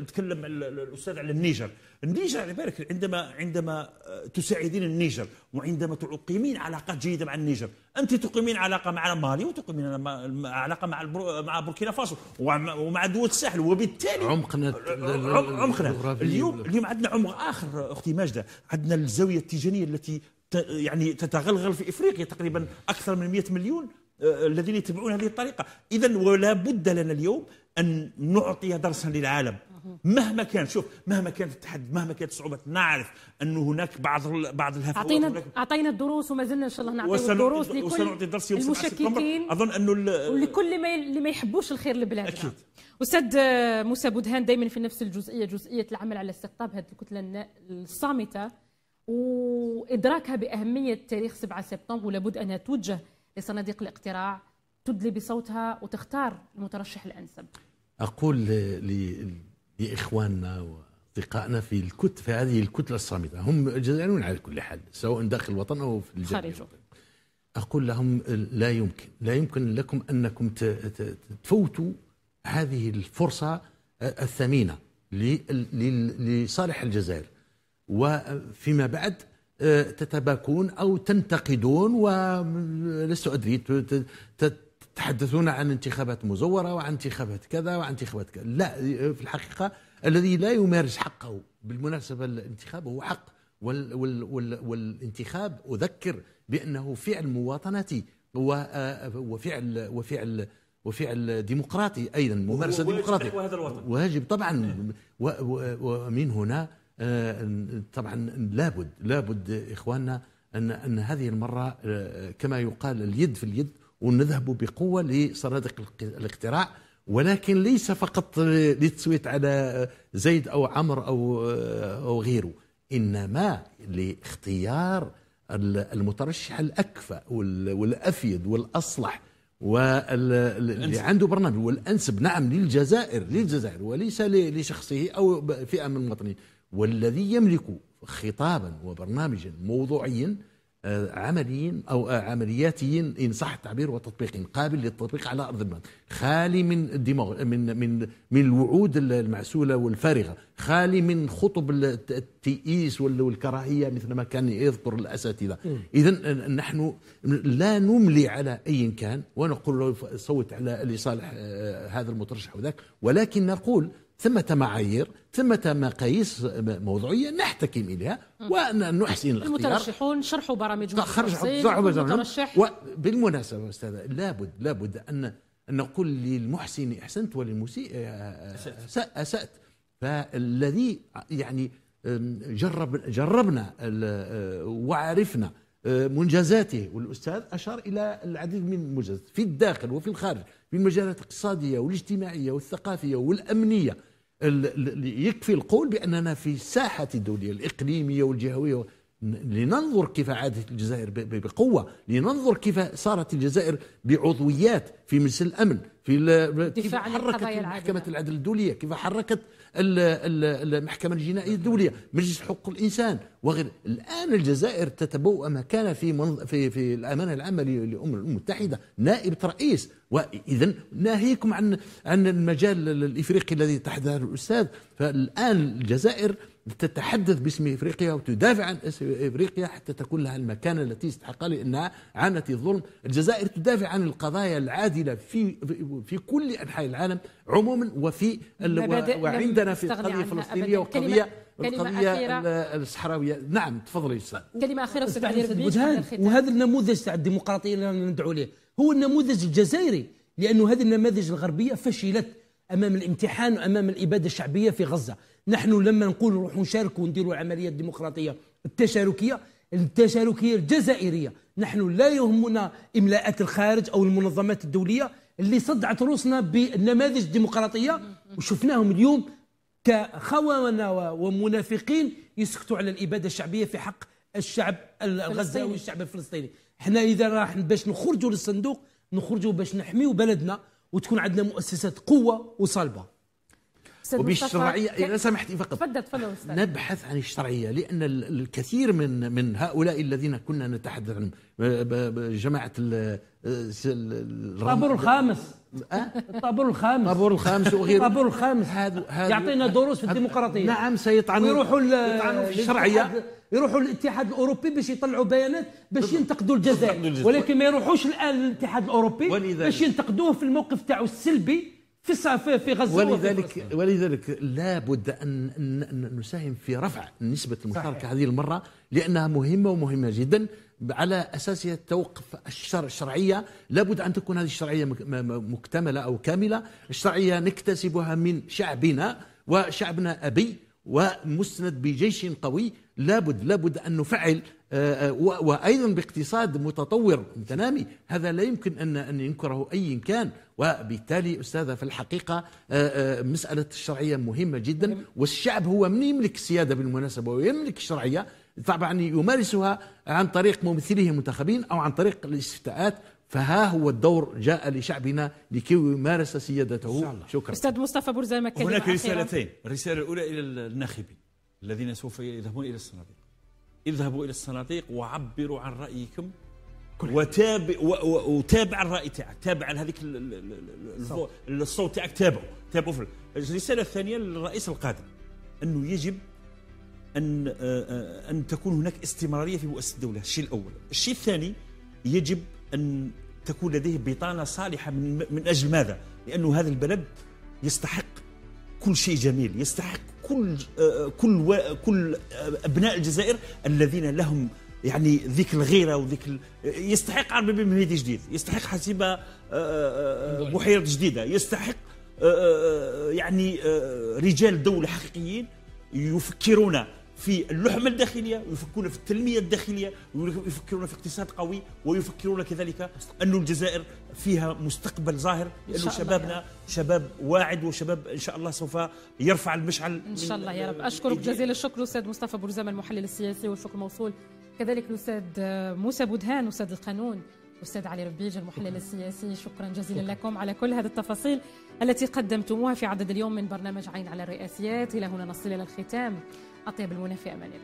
تكلم الاستاذ على النيجر، النيجر على بالك عندما عندما آه، تساعدين النيجر وعندما تقيمين علاقات جيده مع النيجر، انت تقيمين علاقه مع مالي وتقيمين علاقه مع مع بوركينا فاسو ومع دول الساحل وبالتالي عمقنا عمقنا اليوم اليوم عندنا عمق اخر اختي ماجده، عندنا الزاويه التيجانيه التي يعني تتغلغل في افريقيا تقريبا اكثر من 100 مليون آه، الذين يتبعون هذه الطريقه اذا ولا بد لنا اليوم ان نعطي درسا للعالم مهما كان شوف مهما كانت التحدي مهما كانت الصعوبات نعرف ان هناك بعض بعض الهفوات اعطينا اعطينا الدروس وما زلنا ان شاء الله نعطي الدروس لكل وسنعطي درس يوم المشككين اظن انه ولكل ما اللي ما يحبوش الخير لبلادنا اكيد استاذ موسى بودهان دائما في نفس الجزئيه جزئيه العمل على استقطاب هذه الكتله الصامته وإدراكها بأهمية تاريخ 7 سبتمبر ولابد أنها توجه لصناديق الاقتراع تدلي بصوتها وتختار المترشح الأنسب أقول لإخواننا وأصدقائنا في الكت في هذه الكتلة الصامتة هم جزائريون على كل حال سواء داخل الوطن أو في الجزائر خارجه أقول لهم لا يمكن لا يمكن لكم أنكم تفوتوا هذه الفرصة الثمينة لصالح الجزائر وفيما بعد آه، تتباكون او تنتقدون ولست ادري تتحدثون عن انتخابات مزوره وعن انتخابات كذا وعن انتخابات كذا لا آه، في الحقيقه الذي لا يمارس حقه بالمناسبه الانتخاب هو حق وال وال وال والانتخاب اذكر بانه فعل مواطنتي آه، وفعل وفعل وفعل ديمقراطي ايضا ممارسه ديمقراطيه وهذا الوطن واجب طبعا إيه. ومن هنا آه، طبعا لابد لابد اخواننا ان ان هذه المره آه، كما يقال اليد في اليد ونذهب بقوه لصناديق الاقتراع ولكن ليس فقط للتصويت على زيد او عمر او آه، او غيره انما لاختيار المترشح الاكفى والافيد والاصلح واللي عنده برنامج والانسب نعم للجزائر للجزائر وليس لشخصه او فئه من المواطنين والذي يملك خطابا وبرنامجا موضوعيا آه، عمليا او آه، عملياتيا ان صح التعبير وتطبيق قابل للتطبيق على ارض الملعب خالي من الدماغ من من من الوعود المعسوله والفارغه خالي من خطب التيئيس والكراهيه مثل ما كان يذكر الاساتذه اذا آه، نحن لا نملي على اي كان ونقول صوت على لصالح هذا المترشح وذاك ولكن نقول ثمة معايير ثمة مقاييس موضوعية نحتكم إليها ونحسن الاختيار المترشحون شرحوا برامجهم المترشح وبالمناسبة أستاذة لابد لابد أن نقول للمحسن أحسنت وللمسيء آه، آه، أسأت فالذي يعني جرب جربنا آه، وعرفنا منجزاته والاستاذ اشار الى العديد من المنجزات في الداخل وفي الخارج في المجالات الاقتصاديه والاجتماعيه والثقافيه والامنيه يكفي القول بأننا في الساحة الدولية الإقليمية والجهوية لننظر كيف عادت الجزائر بقوة لننظر كيف صارت الجزائر بعضويات في مجلس الأمن في كيف حركت محكمة العدل الدولية كيف حركت المحكمة الجنائية الدولية مجلس حقوق الإنسان وغير الآن الجزائر تتبوأ مكانه في في في الأمانة العامة للأمم المتحدة نائبة رئيس واذا ناهيكم عن عن المجال الافريقي الذي تحذر الاستاذ فالان الجزائر تتحدث باسم افريقيا وتدافع عن افريقيا حتى تكون لها المكانه التي تستحقها لانها عانت الظلم، الجزائر تدافع عن القضايا العادله في في كل انحاء العالم عموما وفي وعندنا في القضيه الفلسطينيه وقضيه القضية الصحراوية نعم تفضلي أستاذ كلمة أخيرة أستاذ وهذا النموذج تاع الديمقراطية اللي ندعو ليه هو النموذج الجزائري لأنه هذه النماذج الغربية فشلت أمام الامتحان وأمام الإبادة الشعبية في غزة نحن لما نقول نروح نشارك ونديروا العملية الديمقراطية التشاركية التشاركية الجزائرية نحن لا يهمنا إملاءات الخارج أو المنظمات الدولية اللي صدعت روسنا بالنماذج الديمقراطية وشفناهم اليوم كخونة ومنافقين يسكتوا على الإبادة الشعبية في حق الشعب الغزاوي والشعب الفلسطيني حنا اذا راح باش نخرجوا للصندوق نخرجوا باش نحميوا بلدنا وتكون عندنا مؤسسات قوه وصلبه وبالشرعيه اذا سمحتي فقط تفضل تفضل نبحث عن الشرعيه لان الكثير من من هؤلاء الذين كنا نتحدث عنهم جماعه الرابور الخامس أه؟ الطابور الخامس الطابور الخامس وغيره الطابور الخامس هذا يعطينا دروس في الديمقراطيه نعم سيطعنوا يروحوا في الشرعيه يروحوا للاتحاد الاوروبي باش يطلعوا بيانات باش ينتقدوا الجزائر ولكن ما يروحوش الان للاتحاد الاوروبي باش ينتقدوه في الموقف تاعو السلبي في في غزه ولذلك ولذلك لابد ان نساهم في رفع نسبه المشاركه هذه المره لانها مهمه ومهمه جدا على اساس توقف الشر الشرعيه لابد ان تكون هذه الشرعيه مكتمله او كامله الشرعيه نكتسبها من شعبنا وشعبنا ابي ومسند بجيش قوي لابد لابد ان نفعل آه، آه، وايضا باقتصاد متطور متنامي هذا لا يمكن ان ان ينكره اي كان وبالتالي استاذه في الحقيقه آه، مساله الشرعيه مهمه جدا والشعب هو من يملك السياده بالمناسبه ويملك الشرعيه طبعا يمارسها عن طريق ممثليه المنتخبين او عن طريق الاستفتاءات فها هو الدور جاء لشعبنا لكي يمارس سيادته إن شاء الله. شكرا استاذ مصطفى برزامه كلمه هناك رسالتين الرساله الاولى الى الناخبين الذين سوف يذهبون الى الصناديق اذهبوا الى الصناديق وعبروا عن رايكم وتابع وتابع الراي تاعك تابع هذيك الصوت تاعك تابعه تابعه الرساله الثانيه للرئيس القادم انه يجب أن آه، آه، أن تكون هناك استمرارية في مؤسسة الدولة الشيء الأول الشيء الثاني يجب أن تكون لديه بطانة صالحة من, من أجل ماذا؟ لأنه هذا البلد يستحق كل شيء جميل يستحق كل آه، كل كل أبناء الجزائر الذين لهم يعني ذيك الغيرة وذيك يستحق عربي بن جديد يستحق حسيبة بحيرة جديدة يستحق يعني رجال دولة حقيقيين يفكرون في اللحمة الداخلية ويفكرون في التنمية الداخلية ويفكرون في اقتصاد قوي ويفكرون كذلك أن الجزائر فيها مستقبل ظاهر لأن شبابنا شباب واعد وشباب إن شاء الله سوف يرفع المشعل إن شاء الله يا رب أشكرك جزيل الشكر أستاذ مصطفى برزام المحلل السياسي والشكر موصول كذلك الأستاذ موسى بودهان أستاذ القانون أستاذ علي ربيج المحلل السياسي شكرا جزيلا شكرا. لكم على كل هذه التفاصيل التي قدمتموها في عدد اليوم من برنامج عين على الرئاسيات إلى هنا نصل إلى الختام أطيب المنى في أمان الله